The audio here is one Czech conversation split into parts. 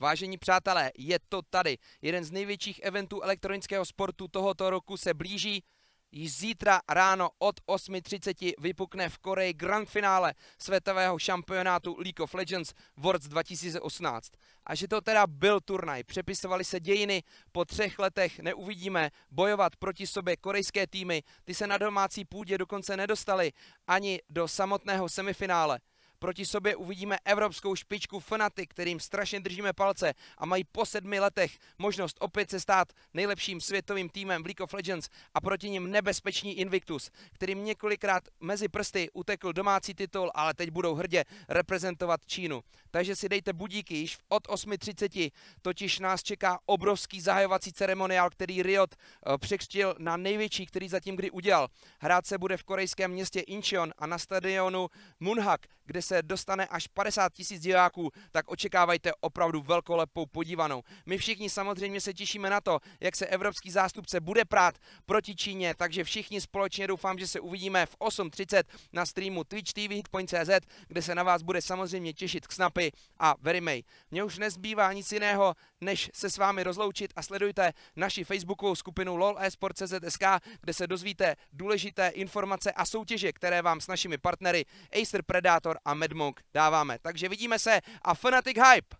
Vážení přátelé, je to tady. Jeden z největších eventů elektronického sportu tohoto roku se blíží. Již zítra ráno od 8.30 vypukne v Koreji grand finále světového šampionátu League of Legends Worlds 2018. A že to teda byl turnaj, Přepisovali se dějiny, po třech letech neuvidíme bojovat proti sobě korejské týmy, ty se na domácí půdě dokonce nedostali ani do samotného semifinále. Proti sobě uvidíme evropskou špičku Fnaty, kterým strašně držíme palce a mají po sedmi letech možnost opět se stát nejlepším světovým týmem v League of Legends a proti nim nebezpečný Invictus, kterým několikrát mezi prsty utekl domácí titul, ale teď budou hrdě reprezentovat Čínu. Takže si dejte budíky již od 8.30, totiž nás čeká obrovský zahajovací ceremoniál, který Riot eh, překřtil na největší, který zatím kdy udělal. Hrát se bude v korejském městě Incheon a na stadionu Munhak, kde se dostane až 50 tisíc diváků, tak očekávajte opravdu velkolepou podívanou. My všichni samozřejmě se těšíme na to, jak se evropský zástupce bude prát proti Číně, takže všichni společně doufám, že se uvidíme v 8.30 na streamu Twitch TV Hitpoint.cz, kde se na vás bude samozřejmě těšit Snapy a Verimej. Mně už nezbývá nic jiného, než se s vámi rozloučit a sledujte naši Facebookovou skupinu LOL eSport.cz.sk, kde se dozvíte důležité informace a soutěže, které vám s našimi partnery Acer Predator a Medmok dáváme. Takže vidíme se a Fnatic Hype.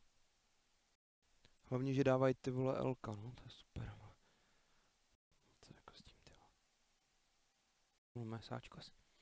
Hlavně, že dávají ty vole Elka, no, to je super. Co jako s tím, ty vole. Mesáčko si.